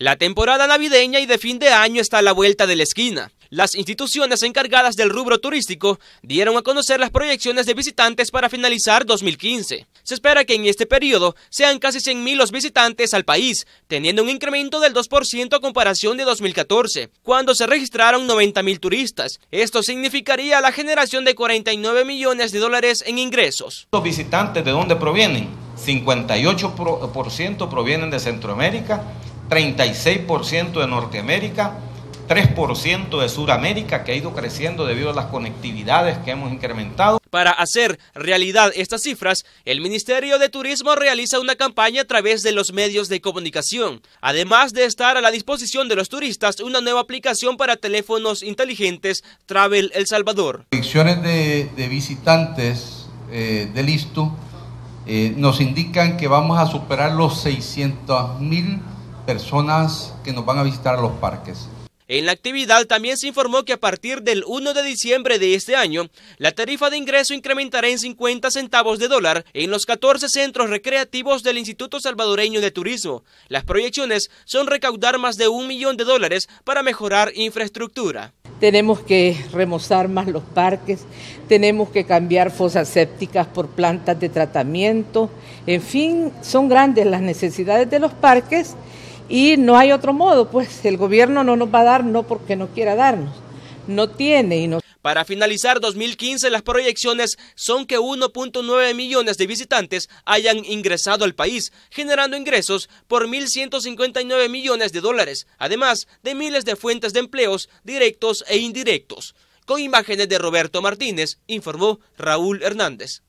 La temporada navideña y de fin de año está a la vuelta de la esquina. Las instituciones encargadas del rubro turístico dieron a conocer las proyecciones de visitantes para finalizar 2015. Se espera que en este periodo sean casi 100.000 los visitantes al país, teniendo un incremento del 2% a comparación de 2014, cuando se registraron 90.000 turistas. Esto significaría la generación de 49 millones de dólares en ingresos. ¿Los visitantes de dónde provienen? 58% provienen de Centroamérica, 36% de Norteamérica, 3% de Sudamérica, que ha ido creciendo debido a las conectividades que hemos incrementado. Para hacer realidad estas cifras, el Ministerio de Turismo realiza una campaña a través de los medios de comunicación, además de estar a la disposición de los turistas una nueva aplicación para teléfonos inteligentes Travel El Salvador. Predicciones de, de, visitantes eh, listo eh, nos indican que vamos a superar los 600 mil personas que nos van a visitar a los parques. En la actividad también se informó que a partir del 1 de diciembre de este año, la tarifa de ingreso incrementará en 50 centavos de dólar en los 14 centros recreativos del Instituto Salvadoreño de Turismo. Las proyecciones son recaudar más de un millón de dólares para mejorar infraestructura. Tenemos que remozar más los parques, tenemos que cambiar fosas sépticas por plantas de tratamiento, en fin, son grandes las necesidades de los parques y no hay otro modo, pues el gobierno no nos va a dar, no porque no quiera darnos, no tiene y no. Para finalizar 2015, las proyecciones son que 1.9 millones de visitantes hayan ingresado al país, generando ingresos por 1.159 millones de dólares, además de miles de fuentes de empleos directos e indirectos. Con imágenes de Roberto Martínez, informó Raúl Hernández.